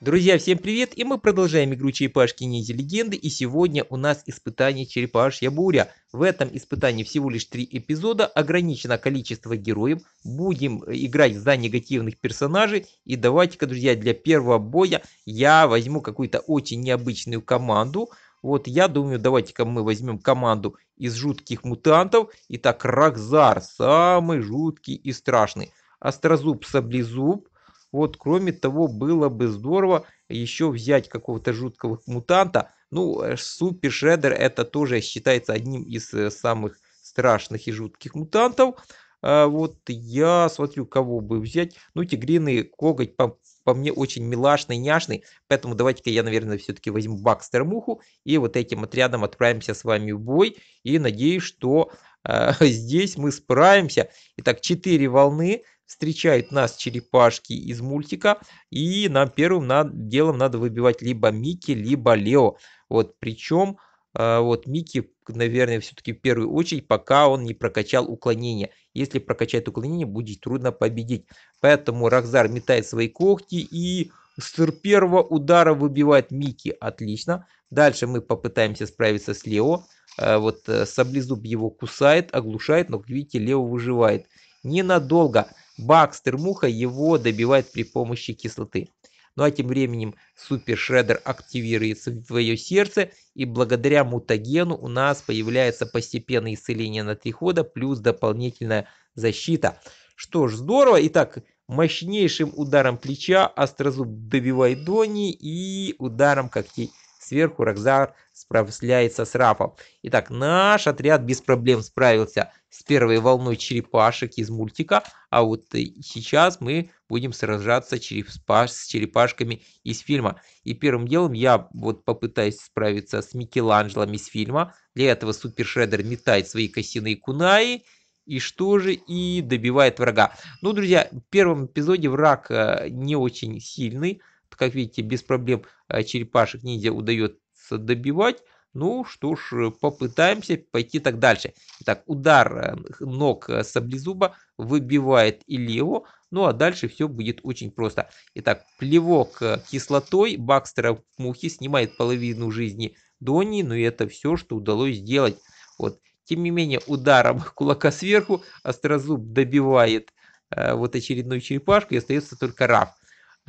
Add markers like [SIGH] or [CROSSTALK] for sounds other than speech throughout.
Друзья, всем привет, и мы продолжаем игру Черепашки Ниндзя Легенды, и сегодня у нас испытание Черепашья Буря. В этом испытании всего лишь три эпизода, ограничено количество героев, будем э, играть за негативных персонажей, и давайте-ка, друзья, для первого боя я возьму какую-то очень необычную команду, вот я думаю, давайте-ка мы возьмем команду из жутких мутантов, итак, Рокзар, самый жуткий и страшный, Острозуб, Саблезуб, вот, кроме того, было бы здорово еще взять какого-то жуткого мутанта. Ну, э, Супер Шреддер это тоже считается одним из э, самых страшных и жутких мутантов. А вот я смотрю, кого бы взять. Ну, тигриный коготь по, по мне очень милашный, няшный. Поэтому давайте-ка я, наверное, все-таки возьму Бакстер Муху. И вот этим отрядом отправимся с вами в бой. И надеюсь, что э, [LAUGHS] здесь мы справимся. Итак, 4 волны встречает нас черепашки из мультика, и нам первым над, делом надо выбивать либо Микки, либо Лео. Вот, причем э, вот Микки, наверное, все-таки в первую очередь, пока он не прокачал уклонение. Если прокачает уклонение, будет трудно победить. Поэтому Рахзар метает свои когти и с первого удара выбивает Микки. Отлично. Дальше мы попытаемся справиться с Лео. Э, вот э, Саблезуб его кусает, оглушает, но, как видите, Лео выживает. Ненадолго. Бакстер Муха его добивает при помощи кислоты. Ну а тем временем Супер Шреддер активирует свое сердце, и благодаря мутагену у нас появляется постепенное исцеление на 3 хода, плюс дополнительная защита. Что ж, здорово. Итак, мощнейшим ударом плеча Острозуб добивает Дони и ударом когтей Сверху Рокзар справляется с Рафом. Итак, наш отряд без проблем справился с первой волной черепашек из мультика, а вот сейчас мы будем сражаться черепаш, с черепашками из фильма. И первым делом я вот попытаюсь справиться с Микеланджелом из фильма. Для этого Супер Шреддер метает свои косяные кунаи, и что же и добивает врага. Ну, друзья, в первом эпизоде враг э, не очень сильный, как видите, без проблем а, черепашек ниндзя удается добивать. Ну что ж, попытаемся пойти так дальше. Итак, удар э, ног э, саблезуба выбивает и лево. Ну а дальше все будет очень просто. Итак, плевок э, кислотой Бакстера мухи снимает половину жизни Донни, но это все, что удалось сделать. Вот. Тем не менее, ударом [LAUGHS] кулака сверху Острозуб добивает э, вот очередную черепашку и остается только Раф.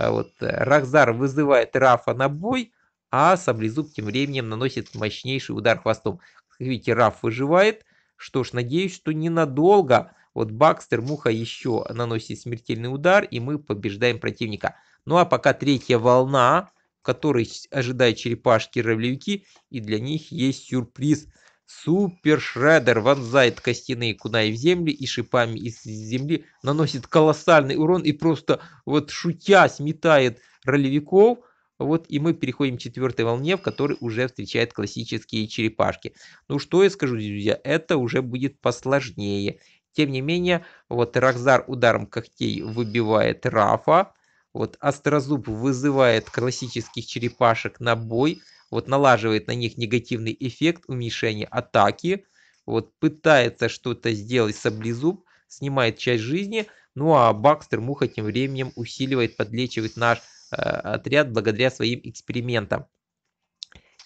А вот э, Рахзар вызывает Рафа на бой, а Саблезуб тем временем наносит мощнейший удар хвостом. Как видите, Раф выживает. Что ж, надеюсь, что ненадолго. Вот Бакстер Муха еще наносит смертельный удар, и мы побеждаем противника. Ну а пока третья волна, которой ожидают черепашки-равлевики, и для них есть сюрприз – Супер Шредер вонзает костяные кунаи в землю и шипами из земли наносит колоссальный урон и просто вот шутя сметает ролевиков. Вот и мы переходим к четвертой волне, в которой уже встречает классические черепашки. Ну что я скажу, друзья, это уже будет посложнее. Тем не менее, вот Рахзар ударом когтей выбивает Рафа. Вот Острозуб вызывает классических черепашек на бой вот налаживает на них негативный эффект уменьшения атаки, вот пытается что-то сделать саблезуб, снимает часть жизни, ну а Бакстер Муха тем временем усиливает, подлечивает наш э, отряд благодаря своим экспериментам.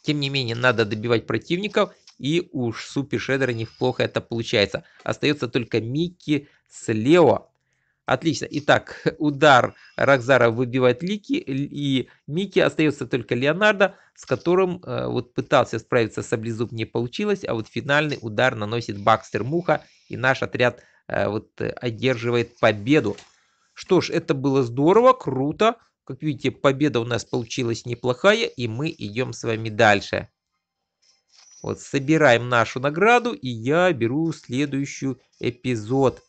Тем не менее, надо добивать противников, и уж Супи Шредера неплохо это получается. Остается только Микки с Лео, Отлично. Итак, [LAUGHS] удар Рокзара выбивает Лики, и Микки остается только Леонардо, с которым э, вот пытался справиться Саблезуб, не получилось, а вот финальный удар наносит Бакстер Муха, и наш отряд э, вот э, одерживает победу. Что ж, это было здорово, круто. Как видите, победа у нас получилась неплохая, и мы идем с вами дальше. Вот собираем нашу награду, и я беру следующий эпизод.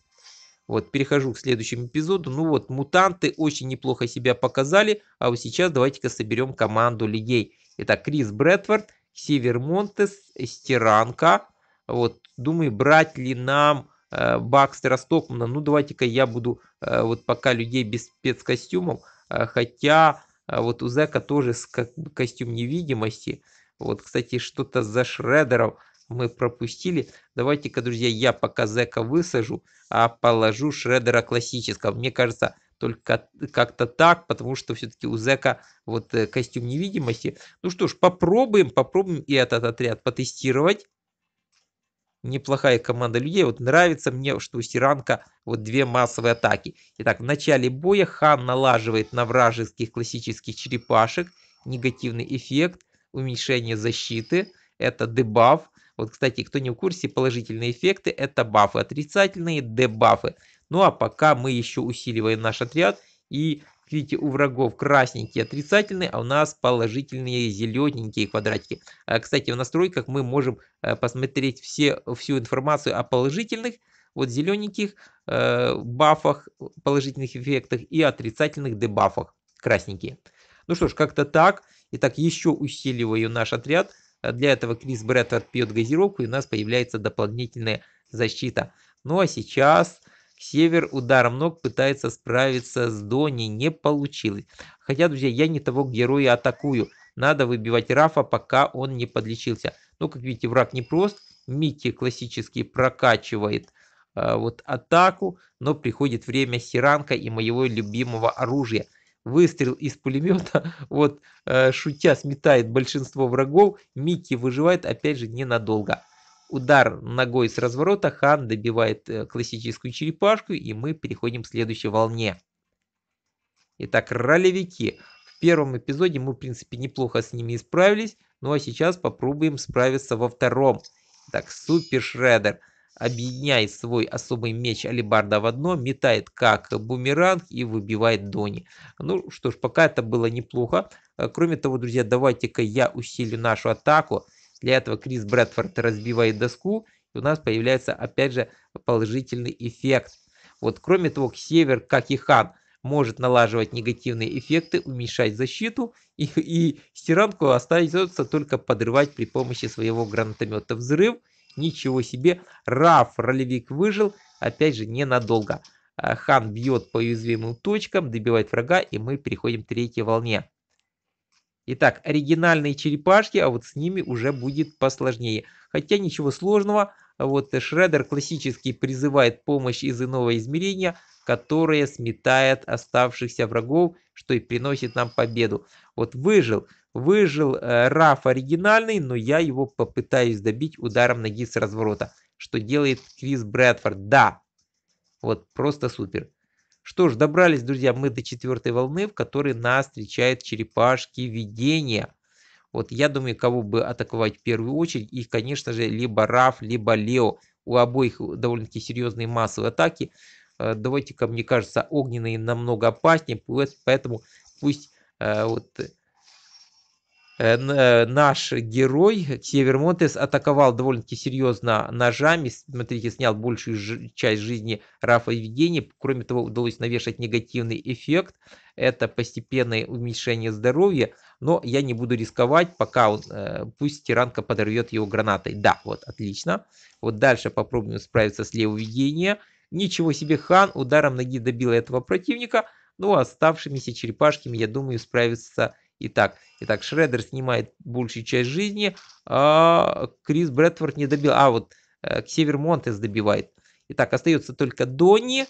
Вот, перехожу к следующему эпизоду. Ну вот, мутанты очень неплохо себя показали, а вот сейчас давайте-ка соберем команду людей. Это Крис Брэдфорд, Север Монтес, Стиранка. Вот, думаю, брать ли нам э, Бакстера Стокмана. Ну, давайте-ка я буду э, вот пока людей без спецкостюмов, э, хотя э, вот у Зека тоже с, ко костюм невидимости. Вот, кстати, что-то за Шредеров мы пропустили. Давайте-ка, друзья, я пока Зека высажу, а положу Шредера классического. Мне кажется, только как-то так, потому что все-таки у Зека вот э, костюм невидимости. Ну что ж, попробуем, попробуем и этот отряд потестировать. Неплохая команда людей. Вот нравится мне, что у Сиранка вот две массовые атаки. Итак, в начале боя Хан налаживает на вражеских классических черепашек. Негативный эффект, уменьшение защиты. Это дебаф. Вот, кстати, кто не в курсе, положительные эффекты это бафы, отрицательные дебафы. Ну а пока мы еще усиливаем наш отряд и видите, у врагов красненькие отрицательные, а у нас положительные зелененькие квадратики. А, кстати, в настройках мы можем э, посмотреть все, всю информацию о положительных, вот зелененьких э, бафах, положительных эффектах и отрицательных дебафах, красненькие. Ну что ж, как-то так. Итак, еще усиливаю наш отряд. Э, для этого Крис Брэдфорд пьет газировку, и у нас появляется дополнительная защита. Ну а сейчас Север ударом ног пытается справиться с Дони, не получилось. Хотя, друзья, я не того героя атакую. Надо выбивать Рафа, пока он не подлечился. Ну, как видите, враг не прост. Микки классически прокачивает э, вот атаку, но приходит время Сиранка и моего любимого оружия выстрел из пулемета, [LAUGHS] вот, э, шутя сметает большинство врагов, Микки выживает, опять же, ненадолго. Удар ногой с разворота, Хан добивает э, классическую черепашку, и мы переходим к следующей волне. Итак, ролевики. В первом эпизоде мы, в принципе, неплохо с ними справились, ну а сейчас попробуем справиться во втором. Так, Супер Шреддер объединяет свой особый меч алибарда в одно, метает как бумеранг и выбивает дони. Ну что ж, пока это было неплохо. Э, кроме того, друзья, давайте-ка я усилю нашу атаку. Для этого Крис Брэдфорд разбивает доску, и у нас появляется опять же положительный эффект. Вот кроме того, Север, как и Хан, может налаживать негативные эффекты, уменьшать защиту [LAUGHS] и, и стиранку остается только подрывать при помощи своего гранатомета взрыв Ничего себе. Раф ролевик выжил. Опять же, ненадолго. А, Хан бьет по уязвимым точкам, добивает врага, и мы переходим к третьей волне. Итак, оригинальные черепашки, а вот с ними уже будет посложнее. Хотя ничего сложного. Вот Шредер классически призывает помощь из иного измерения, которое сметает оставшихся врагов, что и приносит нам победу. Вот выжил. Выжил э, Раф оригинальный, но я его попытаюсь добить ударом ноги с разворота. Что делает Крис Брэдфорд. Да, вот просто супер. Что ж, добрались, друзья, мы до четвертой волны, в которой нас встречают черепашки видения. Вот я думаю, кого бы атаковать в первую очередь, их, конечно же, либо Раф, либо Лео. У обоих довольно-таки серьезные массовые атаки. Э, давайте-ка, мне кажется, огненные намного опаснее, поэтому пусть э, вот Э, э, наш герой Севермонтес атаковал довольно-таки серьезно ножами. Смотрите, снял большую часть жизни Рафа Евгения. Кроме того, удалось навешать негативный эффект. Это постепенное уменьшение здоровья. Но я не буду рисковать, пока он, э, пусть тиранка подорвет его гранатой. Да, вот, отлично. Вот дальше попробуем справиться с Лео Евгения. Ничего себе, Хан ударом ноги добил этого противника. Ну, а оставшимися черепашками, я думаю, справится Итак, итак, Шредер снимает большую часть жизни, а Крис Брэдфорд не добил. А, вот э, Ксевер Монтес добивает. Итак, остается только Донни.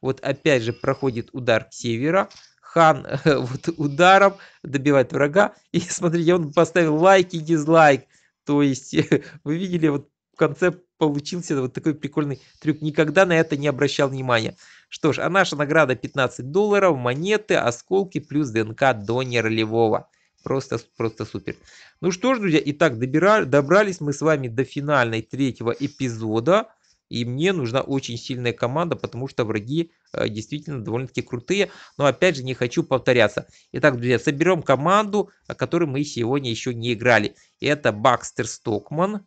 Вот опять же проходит удар Ксевера, Хан [LAUGHS] вот ударом добивает врага. И [LAUGHS] смотрите, он поставил лайк и дизлайк. То есть [LAUGHS] вы видели вот в конце получился вот такой прикольный трюк. Никогда на это не обращал внимания. Что ж, а наша награда 15 долларов, монеты, осколки плюс ДНК до неролевого. Просто, просто супер. Ну что ж, друзья, итак, добира... добрались мы с вами до финальной третьего эпизода. И мне нужна очень сильная команда, потому что враги э, действительно довольно-таки крутые. Но опять же, не хочу повторяться. Итак, друзья, соберем команду, о которой мы сегодня еще не играли. Это Бакстер Стокман,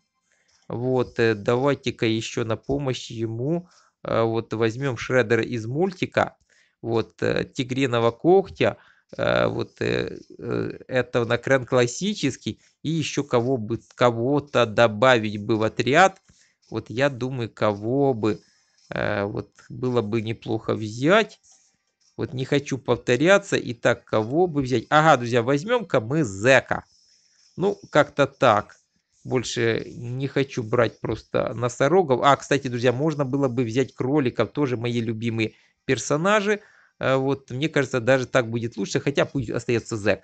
вот, э, давайте-ка еще на помощь ему э, вот возьмем Шреддер из мультика, вот э, Тигриного когтя, вот это на Накрен классический, и еще кого бы, кого-то добавить бы в отряд. Вот я думаю, кого бы вот было бы неплохо взять. Вот не хочу повторяться. Итак, кого бы взять? Ага, друзья, возьмем-ка мы Зека. Ну, как-то так больше не хочу брать просто носорогов. А, кстати, друзья, можно было бы взять кроликов, тоже мои любимые персонажи. Э, вот, мне кажется, даже так будет лучше, хотя пусть остается зэк.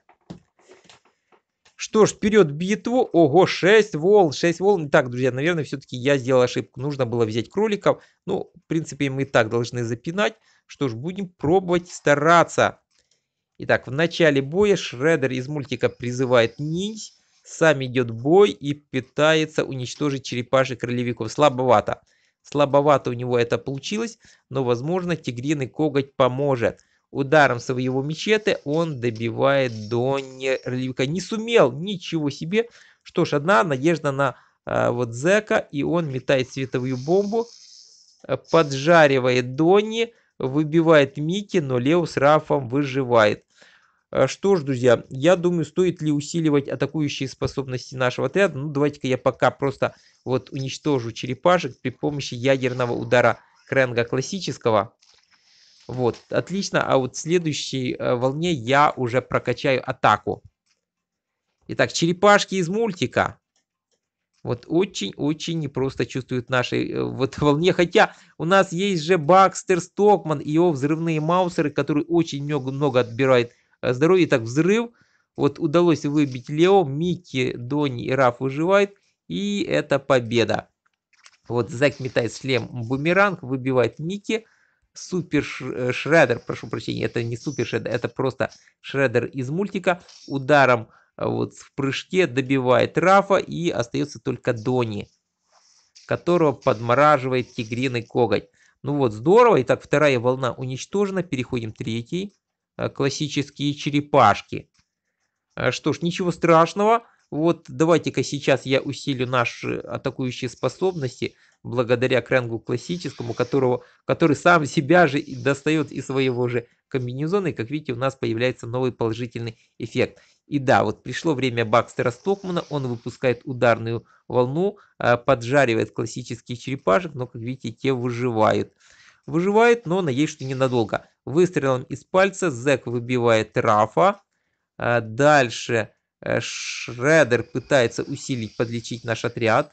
Что ж, вперед битву. Ого, 6 волн, 6 волн. Так, друзья, наверное, все-таки я сделал ошибку. Нужно было взять кроликов. Ну, в принципе, мы и так должны запинать. Что ж, будем пробовать стараться. Итак, в начале боя Шредер из мультика призывает Ниндзя сам идет бой и пытается уничтожить черепашек ролевиков. Слабовато. Слабовато у него это получилось, но возможно тигриный коготь поможет. Ударом своего мечеты он добивает Донни ролевика. Не сумел, ничего себе. Что ж, одна надежда на а, вот Зека, и он метает световую бомбу, поджаривает Донни, выбивает Микки, но Лео с Рафом выживает. А что ж, друзья, я думаю, стоит ли усиливать атакующие способности нашего отряда. Ну, давайте-ка я пока просто вот уничтожу черепашек при помощи ядерного удара Кренга классического. Вот, отлично. А вот в следующей э, волне я уже прокачаю атаку. Итак, черепашки из мультика. Вот очень-очень непросто чувствуют нашей э, вот волне. Хотя у нас есть же Бакстер Стокман и его взрывные маусеры, которые очень много, много отбирают Э, здоровье. Итак, взрыв. Вот удалось выбить Лео, Микки, Донни и Раф выживает, И это победа. Вот Зак метает шлем бумеранг, выбивает Микки. Супер э, Шредер, прошу прощения, это не Супер Шредер, это просто Шредер из мультика. Ударом э, вот в прыжке добивает Рафа и остается только Донни, которого подмораживает тигриный коготь. Ну вот, здорово. Итак, вторая волна уничтожена. Переходим к третьей. А, классические черепашки. А, что ж, ничего страшного. Вот давайте-ка сейчас я усилю наши атакующие способности благодаря кренгу классическому, которого, который сам себя же достает из своего же комбинезона. И как видите, у нас появляется новый положительный эффект. И да, вот пришло время Бакстера Стокмана, он выпускает ударную волну, а, поджаривает классических черепашек, но, как видите, те выживают. Выживают, но надеюсь, что ненадолго. Выстрелом из пальца Зек выбивает Рафа. Э, дальше э, Шредер пытается усилить, подлечить наш отряд.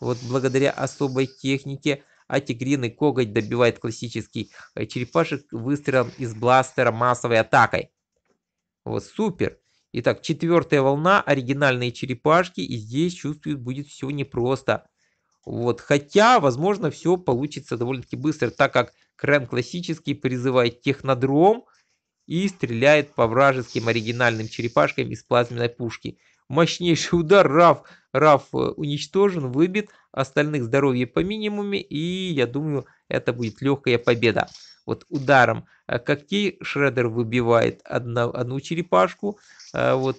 Вот благодаря особой технике. А тигриный коготь добивает классический э, черепашек выстрелом из бластера массовой атакой. Вот супер. Итак, четвертая волна, оригинальные черепашки. И здесь, чувствует, будет все непросто. Вот. Хотя, возможно, все получится довольно-таки быстро, так как Крен классический призывает технодром и стреляет по вражеским оригинальным черепашкам из плазменной пушки. Мощнейший удар, Раф, Раф э, уничтожен, выбит, остальных здоровье по минимуме, и я думаю, это будет легкая победа. Вот ударом э, когтей Шредер выбивает одну, одну черепашку, э, вот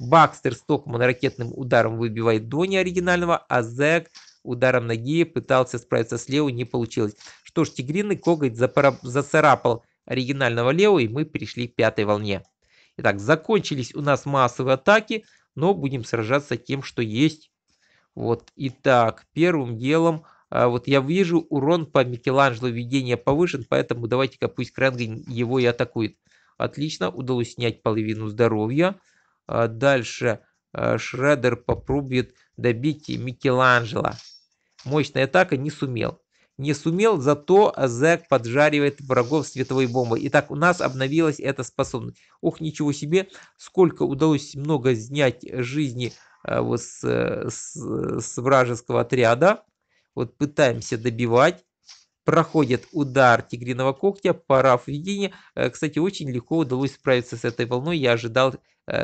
Бакстер Стокман ракетным ударом выбивает Дони оригинального, а Зек ударом ноги пытался справиться с Лео, не получилось. Что ж, тигриный коготь зацарапал оригинального Лео, и мы перешли к пятой волне. Итак, закончились у нас массовые атаки, но будем сражаться тем, что есть. Вот, итак, первым делом, а, вот я вижу, урон по Микеланджело видения повышен, поэтому давайте-ка пусть Кренген его и атакует. Отлично, удалось снять половину здоровья. А, дальше а, Шредер попробует добить Микеланджело мощной атакой не сумел. Не сумел, зато Зэк поджаривает врагов световой бомбой. Итак, у нас обновилась эта способность. Ох, ничего себе, сколько удалось много снять жизни э, вот с, э, с, с вражеского отряда. Вот пытаемся добивать. Проходит удар тигриного когтя, пора введения. Э, кстати, очень легко удалось справиться с этой волной. Я ожидал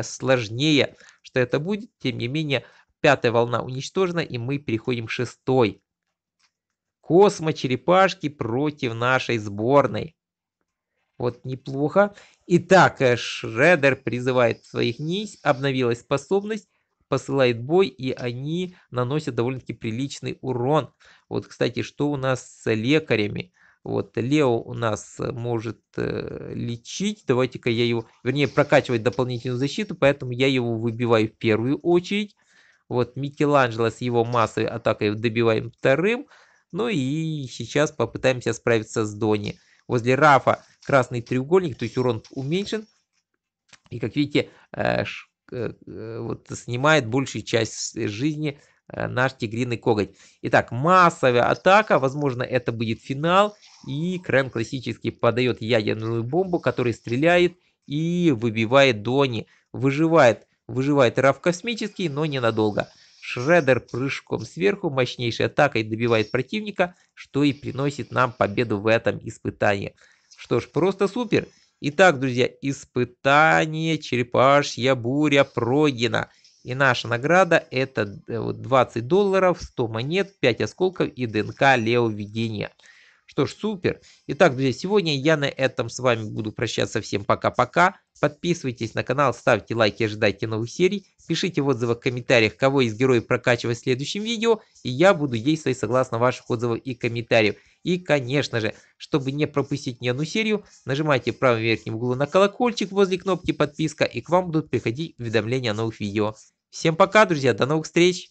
сложнее, что это будет. Тем не менее, Пятая волна уничтожена, и мы переходим к шестой. Космо-черепашки против нашей сборной. Вот неплохо. Итак, э, Шредер призывает своих нись, обновилась способность, посылает бой, и они наносят довольно-таки приличный урон. Вот, кстати, что у нас с лекарями? Вот, Лео у нас э, может э, лечить. Давайте-ка я его, вернее, прокачивать дополнительную защиту, поэтому я его выбиваю в первую очередь. Вот Микеланджело с его массовой атакой добиваем вторым. Ну и сейчас попытаемся справиться с Дони. Возле Рафа красный треугольник, то есть урон уменьшен. И как видите, э, э, э, вот снимает большую часть жизни наш тигриный коготь. Итак, массовая атака, возможно, это будет финал. И Крен классически подает ядерную бомбу, которая стреляет и выбивает Дони. Выживает Выживает Раф Космический, но ненадолго. Шредер прыжком сверху мощнейшей атакой добивает противника, что и приносит нам победу в этом испытании. Что ж, просто супер. Итак, друзья, испытание черепашья буря пройдено. И наша награда это 20 э, долларов, 100 монет, 5 осколков и ДНК Лео Видения. Что ж, супер. Итак, друзья, сегодня я на этом с вами буду прощаться. Всем пока-пока. Подписывайтесь на канал, ставьте лайки, ожидайте новых серий. Пишите в отзывах, в комментариях, кого из героев прокачивать в следующем видео. И я буду действовать согласно ваших отзывов и комментариев. И, конечно же, чтобы не пропустить ни одну серию, нажимайте в правом верхнем углу на колокольчик возле кнопки подписка, и к вам будут приходить уведомления о новых видео. Всем пока, друзья, до новых встреч!